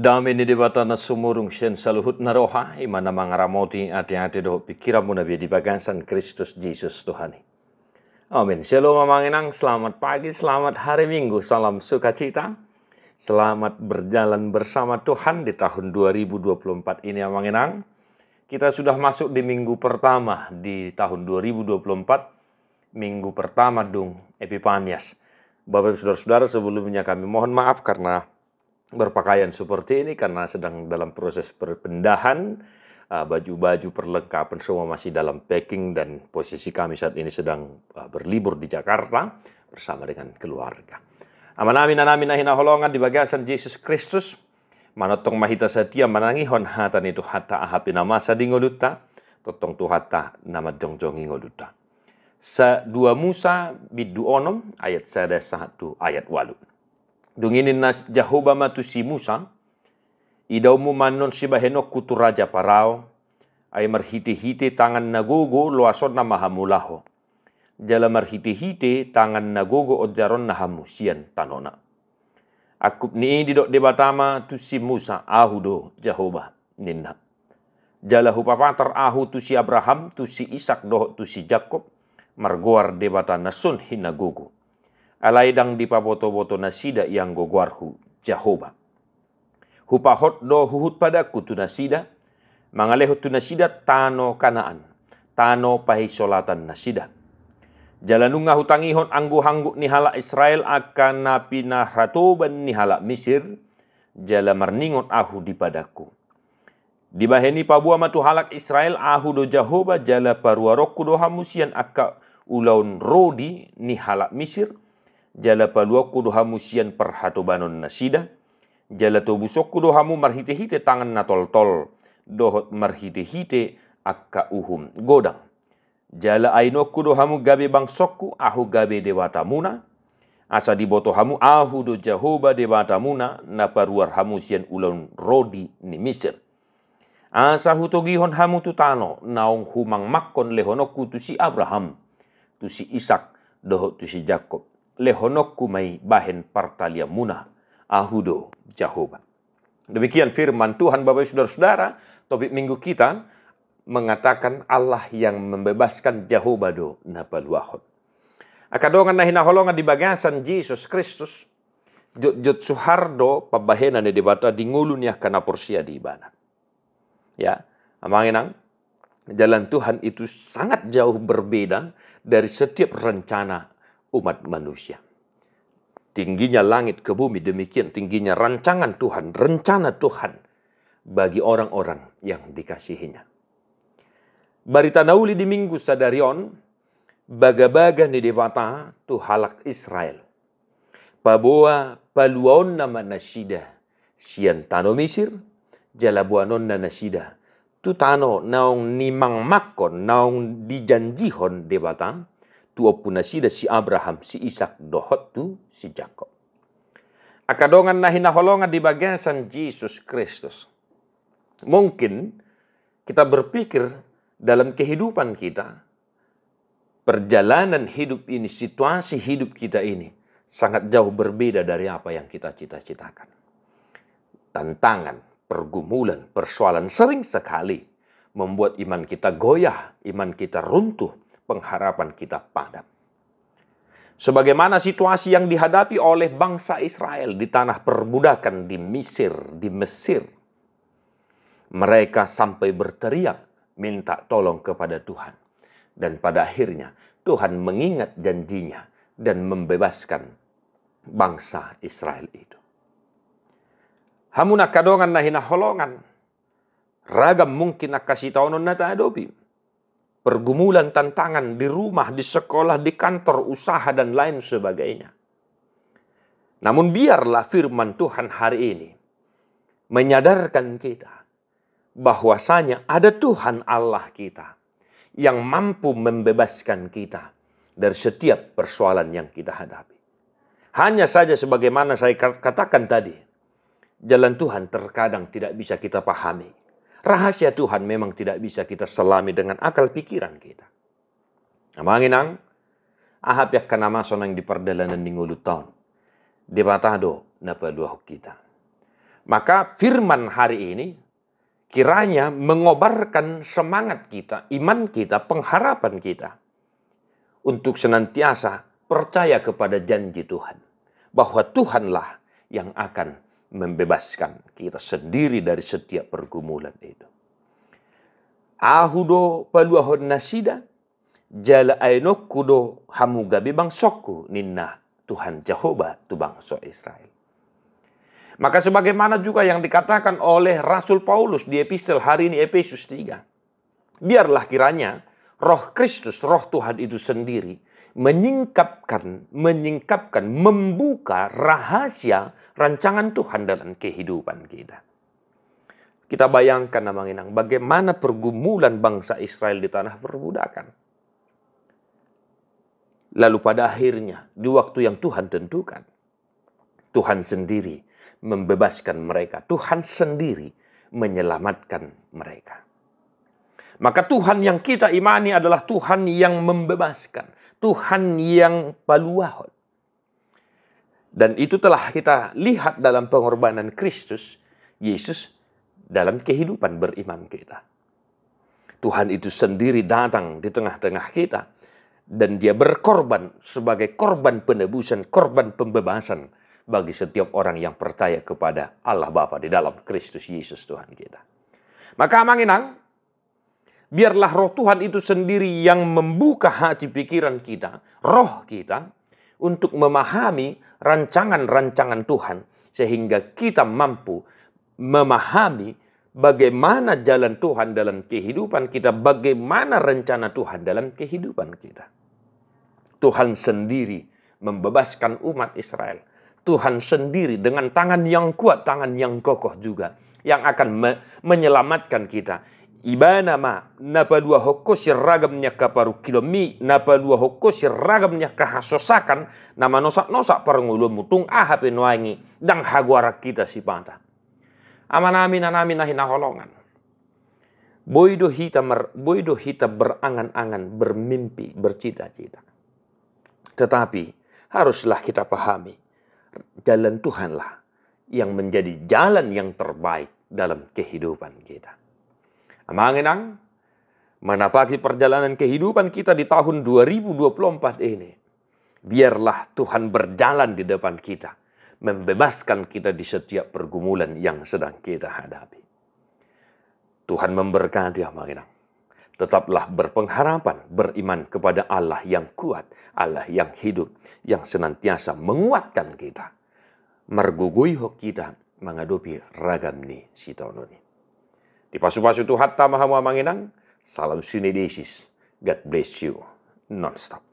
Dami ni dewata na sumurung sen saluhut na roha, ima na mga ramoti ati ati do, pikiran mo na biya dibagasan Kristus Jesus Tuhan. Amin. Shalom mamanginang, selamat pagi, selamat hari Minggu, salam sukacita. Selamat berjalan bersama Tuhan di tahun 2024 ini mamanginang. Kita sudah masuk di minggu pertama di tahun 2024, minggu pertama Dung Epipanias. Bapak saudara-saudara sebelumnya kami mohon maaf karena berpakaian seperti ini karena sedang dalam proses perpindahan eh, baju-baju perlengkapan semua masih dalam packing dan posisi kami saat ini sedang eh, berlibur di Jakarta bersama dengan keluarga. Aman amin amin ahina holongan di bagasan Yesus Kristus. Manotong mahita setia manangi hon hatan itu hata ahapi nama sadingoluta. Totong tu hata nama jongjongi ngoluta. Sa dua Musa bidu onom ayat desa satu ayat walu dunginin nas jahoba matu si Musa idau mu manon si bahenok kuturaja parao ay marhiti-hiti tangan nagogo luason na mahamulaho jala marhiti-hiti tangan nagogo o jaron na hamusian tanona akup ni didok debatama tu si Musa ahudo jahoba ninna jala hupapater ahu tu si Abraham tu si Isak doh tu si Jakob margoar debata nasun hinagogo alaidang di papoto boto nasida yang goguarhu Jahoba. Hupahot do huhut padaku mangaleh tu nasida tano kanaan, tano solatan nasida. Jalanunga hutangihon anggu-hanggu nihala Israel akan napi nahratu ratoban nihala Mesir, jala marningot ahu di padaku. Di baheni pabua matu halak Israel ahu do jahoba jala paruaroku do hamusian akka ulaun rodi nihala Mesir, jala paluakudu hamu sian banon nasida, jala tobusokudu hamu marhite-hite tangan na tol-tol, dohot marhite-hite akka uhum godang. Jala ainokudu hamu gabe bangsoku ahu gabe dewata muna, asa dibotohamu hamu ahu do jahoba muna na paruar hamu sian ulon rodi ni Mesir. Asa hon hamu tutano naong humang makkon lehonoku tu si Abraham, tu si Ishak, dohot tu si Jakob lehonok kumai bahen partalia muna ahudo Jahoba. Demikian firman Tuhan Bapak Saudara-saudara, topik minggu kita mengatakan Allah yang membebaskan Jahoba do napaluahot. Akadongan na hinaholongan di bagasan Yesus Kristus, jot suhardo pabahena ni debata di ngulunya kana porsia di ibana. Ya, amanginang jalan Tuhan itu sangat jauh berbeda dari setiap rencana umat manusia. Tingginya langit ke bumi demikian tingginya rancangan Tuhan, rencana Tuhan bagi orang-orang yang dikasihinya. Barita Nauli di Minggu Sadarion, baga-baga ni di tu halak Israel. Pabua paluon nama nasida, sian tano Mesir, jalabuanon na nasida. Tu tano naung nimang makon, naung dijanjihon di tua punasida si Abraham, si Ishak dohot tu si Jacob. Akadongan na hinaholongan di bagian San Jesus Kristus. Mungkin kita berpikir dalam kehidupan kita, perjalanan hidup ini, situasi hidup kita ini sangat jauh berbeda dari apa yang kita cita-citakan. Tantangan, pergumulan, persoalan sering sekali membuat iman kita goyah, iman kita runtuh, pengharapan kita padam. Sebagaimana situasi yang dihadapi oleh bangsa Israel di tanah perbudakan di Mesir, di Mesir. Mereka sampai berteriak minta tolong kepada Tuhan. Dan pada akhirnya Tuhan mengingat janjinya dan membebaskan bangsa Israel itu. Hamuna kadongan nahina holongan. Ragam mungkin akasih taunon nata adopi pergumulan tantangan di rumah, di sekolah, di kantor, usaha, dan lain sebagainya. Namun biarlah firman Tuhan hari ini menyadarkan kita bahwasanya ada Tuhan Allah kita yang mampu membebaskan kita dari setiap persoalan yang kita hadapi. Hanya saja sebagaimana saya katakan tadi, jalan Tuhan terkadang tidak bisa kita pahami. Rahasia Tuhan memang tidak bisa kita selami dengan akal pikiran kita. Amanginang, ahap yak kanama sonang di perdalanan ningulu tahun. Di batado na paduah kita. Maka firman hari ini kiranya mengobarkan semangat kita, iman kita, pengharapan kita untuk senantiasa percaya kepada janji Tuhan bahwa Tuhanlah yang akan membebaskan kita sendiri dari setiap pergumulan itu. Ahudo paluahon nasida jala ainokudo kudo hamugabi bangsoku ninna Tuhan Jehova tu bangsa Israel. Maka sebagaimana juga yang dikatakan oleh Rasul Paulus di epistel hari ini Efesus 3. Biarlah kiranya roh Kristus, roh Tuhan itu sendiri menyingkapkan, menyingkapkan, membuka rahasia rancangan Tuhan dalam kehidupan kita. Kita bayangkan namanya bagaimana pergumulan bangsa Israel di tanah perbudakan. Lalu pada akhirnya di waktu yang Tuhan tentukan, Tuhan sendiri membebaskan mereka, Tuhan sendiri menyelamatkan mereka. Maka Tuhan yang kita imani adalah Tuhan yang membebaskan. Tuhan yang paluahot. Dan itu telah kita lihat dalam pengorbanan Kristus, Yesus, dalam kehidupan beriman kita. Tuhan itu sendiri datang di tengah-tengah kita. Dan dia berkorban sebagai korban penebusan, korban pembebasan bagi setiap orang yang percaya kepada Allah Bapa di dalam Kristus Yesus Tuhan kita. Maka Manginang, biarlah roh Tuhan itu sendiri yang membuka hati pikiran kita, roh kita, untuk memahami rancangan-rancangan Tuhan, sehingga kita mampu memahami bagaimana jalan Tuhan dalam kehidupan kita, bagaimana rencana Tuhan dalam kehidupan kita. Tuhan sendiri membebaskan umat Israel. Tuhan sendiri dengan tangan yang kuat, tangan yang kokoh juga yang akan me menyelamatkan kita ibana ma napadua hoko ragamnya ka paru kilomi napadua hoko ragamnya ka hasosakan nama nosak nosak parangulu mutung aha penuangi dang haguara kita si panta amanami nanami nahina holongan boido hita mer, boido hita berangan-angan bermimpi bercita-cita tetapi haruslah kita pahami jalan Tuhanlah yang menjadi jalan yang terbaik dalam kehidupan kita Mangenang, menapaki perjalanan kehidupan kita di tahun 2024 ini. Biarlah Tuhan berjalan di depan kita, membebaskan kita di setiap pergumulan yang sedang kita hadapi. Tuhan memberkati Mangenang. Tetaplah berpengharapan, beriman kepada Allah yang kuat, Allah yang hidup, yang senantiasa menguatkan kita. Mergugui hok kita mengadopi ragam ni si tahun ini. Di pasu-pasu tuh hatta mahamu manginang. Salam Sunday God bless you Nonstop.